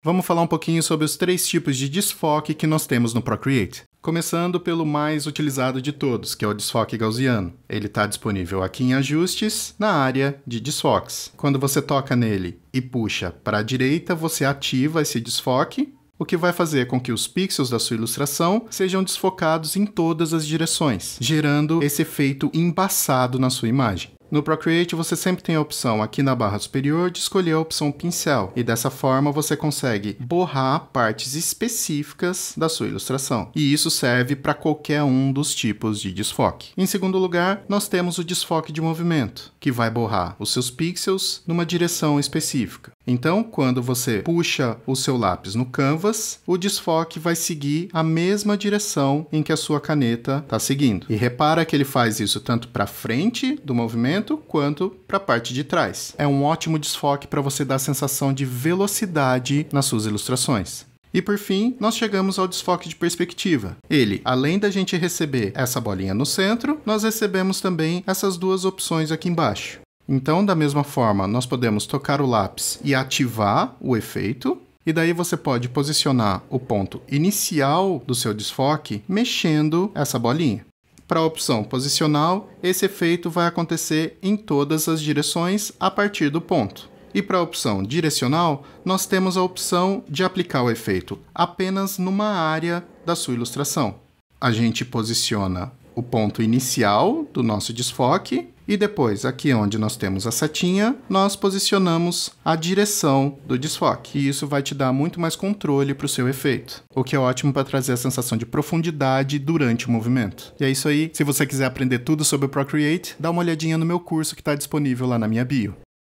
Vamos falar um pouquinho sobre os três tipos de desfoque que nós temos no Procreate. Começando pelo mais utilizado de todos, que é o desfoque gaussiano. Ele está disponível aqui em Ajustes, na área de desfoques. Quando você toca nele e puxa para a direita, você ativa esse desfoque, o que vai fazer com que os pixels da sua ilustração sejam desfocados em todas as direções, gerando esse efeito embaçado na sua imagem. No Procreate você sempre tem a opção aqui na barra superior de escolher a opção pincel e dessa forma você consegue borrar partes específicas da sua ilustração e isso serve para qualquer um dos tipos de desfoque. Em segundo lugar nós temos o desfoque de movimento que vai borrar os seus pixels numa direção específica. Então, quando você puxa o seu lápis no canvas, o desfoque vai seguir a mesma direção em que a sua caneta está seguindo. E repara que ele faz isso tanto para frente do movimento quanto para a parte de trás. É um ótimo desfoque para você dar a sensação de velocidade nas suas ilustrações. E por fim, nós chegamos ao desfoque de perspectiva. Ele, além da gente receber essa bolinha no centro, nós recebemos também essas duas opções aqui embaixo. Então, da mesma forma, nós podemos tocar o lápis e ativar o efeito, e daí você pode posicionar o ponto inicial do seu desfoque mexendo essa bolinha. Para a opção posicional, esse efeito vai acontecer em todas as direções a partir do ponto. E para a opção direcional, nós temos a opção de aplicar o efeito apenas numa área da sua ilustração. A gente posiciona o ponto inicial do nosso desfoque e depois, aqui onde nós temos a setinha, nós posicionamos a direção do desfoque. E isso vai te dar muito mais controle para o seu efeito, o que é ótimo para trazer a sensação de profundidade durante o movimento. E é isso aí. Se você quiser aprender tudo sobre o Procreate, dá uma olhadinha no meu curso que está disponível lá na minha bio.